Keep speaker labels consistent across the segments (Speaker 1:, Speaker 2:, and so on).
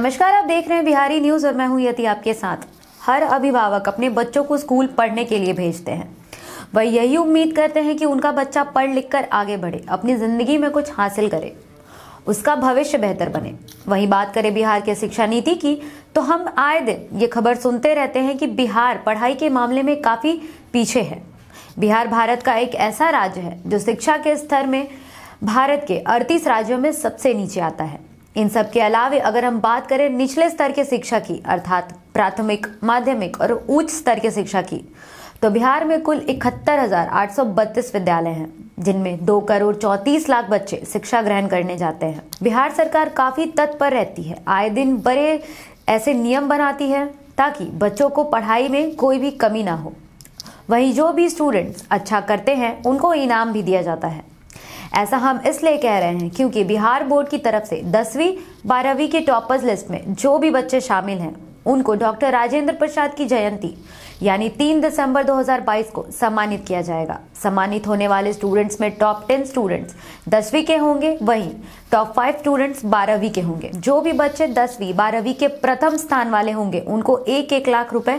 Speaker 1: नमस्कार आप देख रहे हैं बिहारी न्यूज और मैं हूं यति आपके साथ हर अभिभावक अपने बच्चों को स्कूल पढ़ने के लिए भेजते हैं वह यही उम्मीद करते हैं कि उनका बच्चा पढ़ लिख कर आगे बढ़े अपनी जिंदगी में कुछ हासिल करे उसका भविष्य बेहतर बने वहीं बात करें बिहार की शिक्षा नीति की तो हम आए दिन ये खबर सुनते रहते हैं कि बिहार पढ़ाई के मामले में काफ़ी पीछे है बिहार भारत का एक ऐसा राज्य है जो शिक्षा के स्तर में भारत के अड़तीस राज्यों में सबसे नीचे आता है इन सब के अलावे अगर हम बात करें निचले स्तर के शिक्षा की अर्थात प्राथमिक माध्यमिक और उच्च स्तर के शिक्षा की तो बिहार में कुल इकहत्तर हजार आठ सौ बत्तीस विद्यालय हैं जिनमें दो करोड़ चौतीस लाख बच्चे शिक्षा ग्रहण करने जाते हैं बिहार सरकार काफी तत्पर रहती है आए दिन बड़े ऐसे नियम बनाती है ताकि बच्चों को पढ़ाई में कोई भी कमी ना हो वहीं जो भी स्टूडेंट्स अच्छा करते हैं उनको इनाम भी दिया जाता है ऐसा हम इसलिए कह रहे हैं क्योंकि बिहार बोर्ड की तरफ से दसवीं बारहवीं के टॉपर्स लिस्ट में जो भी बच्चे शामिल हैं उनको डॉक्टर राजेंद्र प्रसाद की जयंती यानी 3 दिसंबर 2022 को सम्मानित किया जाएगा सम्मानित होने वाले स्टूडेंट्स में टॉप 10 स्टूडेंट्स दसवीं के होंगे वहीं टॉप 5 स्टूडेंट्स बारहवीं के होंगे जो भी बच्चे दसवीं बारहवीं के प्रथम स्थान वाले होंगे उनको एक एक लाख रुपए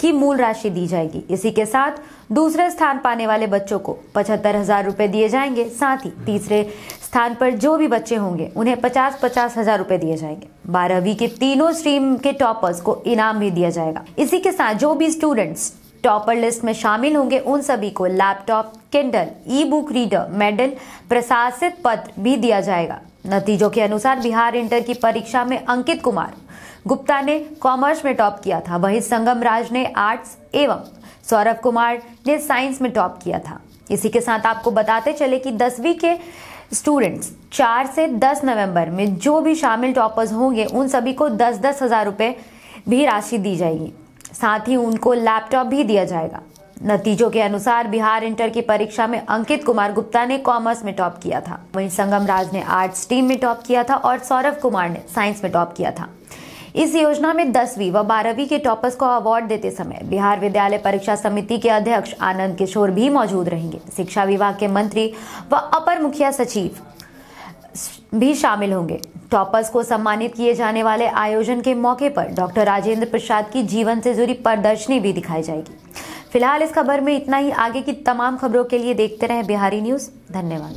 Speaker 1: की मूल राशि दी जाएगी इसी के साथ दूसरे स्थान पाने वाले बच्चों को पचहत्तर हजार रूपए दिए जाएंगे साथ ही तीसरे स्थान पर जो भी बच्चे होंगे उन्हें पचास पचास हजार रूपए दिए जाएंगे बारहवीं के तीनों स्ट्रीम के टॉपर्स को इनाम भी दिया जाएगा इसी के साथ जो भी स्टूडेंट्स टॉपर लिस्ट में शामिल होंगे उन सभी को laptop Kindle e book reader medal प्रशासित पत्र भी दिया जाएगा नतीजों के अनुसार बिहार इंटर की परीक्षा में अंकित कुमार गुप्ता ने कॉमर्स में टॉप किया था वहीं संगम राज ने आर्ट्स एवं सौरभ कुमार ने साइंस में टॉप किया था इसी के साथ आपको बताते चले कि दसवीं के स्टूडेंट्स चार से दस नवंबर में जो भी शामिल टॉपर्स होंगे उन सभी को दस दस हज़ार रुपये भी राशि दी जाएगी साथ ही उनको लैपटॉप भी दिया जाएगा नतीजों के अनुसार बिहार इंटर की परीक्षा में अंकित कुमार गुप्ता ने कॉमर्स में टॉप किया था वहीं संगम राज ने आर्ट्स टीम में टॉप किया था और सौरभ कुमार ने साइंस में टॉप किया था इस योजना में दसवीं व बारहवीं के टॉपर्स को अवार्ड देते समय बिहार विद्यालय परीक्षा समिति के अध्यक्ष आनंद किशोर भी मौजूद रहेंगे शिक्षा विभाग के मंत्री व अपर मुखिया सचिव भी शामिल होंगे टॉपर्स को सम्मानित किए जाने वाले आयोजन के मौके पर डॉक्टर राजेंद्र प्रसाद की जीवन से जुड़ी प्रदर्शनी भी दिखाई जाएगी फिलहाल इस खबर में इतना ही आगे की तमाम खबरों के लिए देखते रहें बिहारी न्यूज़ धन्यवाद